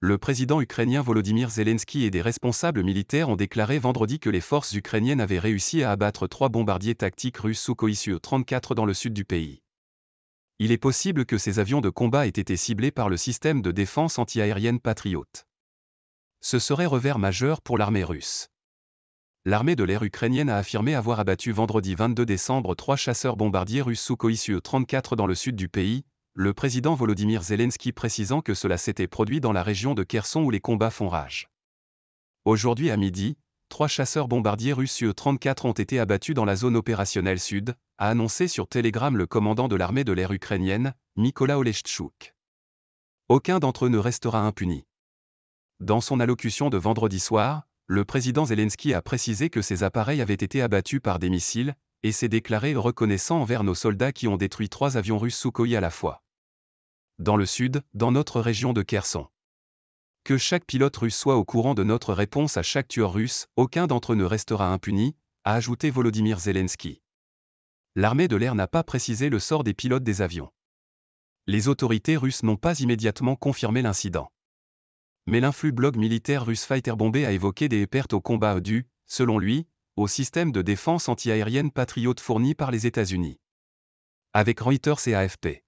le président ukrainien Volodymyr Zelensky et des responsables militaires ont déclaré vendredi que les forces ukrainiennes avaient réussi à abattre trois bombardiers tactiques russes Sukhoi Su-34 dans le sud du pays. Il est possible que ces avions de combat aient été ciblés par le système de défense antiaérienne Patriot. Ce serait revers majeur pour l'armée russe. L'armée de l'air ukrainienne a affirmé avoir abattu vendredi 22 décembre trois chasseurs-bombardiers russes sous Su-34 dans le sud du pays, le président Volodymyr Zelensky précisant que cela s'était produit dans la région de Kherson où les combats font rage. Aujourd'hui à midi, trois chasseurs bombardiers russes u 34 ont été abattus dans la zone opérationnelle sud, a annoncé sur Telegram le commandant de l'armée de l'air ukrainienne, Mikola Oleshchuk. Aucun d'entre eux ne restera impuni. Dans son allocution de vendredi soir, le président Zelensky a précisé que ces appareils avaient été abattus par des missiles, et s'est déclaré reconnaissant envers nos soldats qui ont détruit trois avions russes Sukhoi à la fois dans le sud, dans notre région de Kherson. Que chaque pilote russe soit au courant de notre réponse à chaque tueur russe, aucun d'entre eux ne restera impuni, a ajouté Volodymyr Zelensky. L'armée de l'air n'a pas précisé le sort des pilotes des avions. Les autorités russes n'ont pas immédiatement confirmé l'incident. Mais l'influx blog militaire russe Fighter Bombé a évoqué des pertes au combat dues, selon lui, au système de défense antiaérienne Patriote fourni par les États-Unis. Avec Reuters et AFP.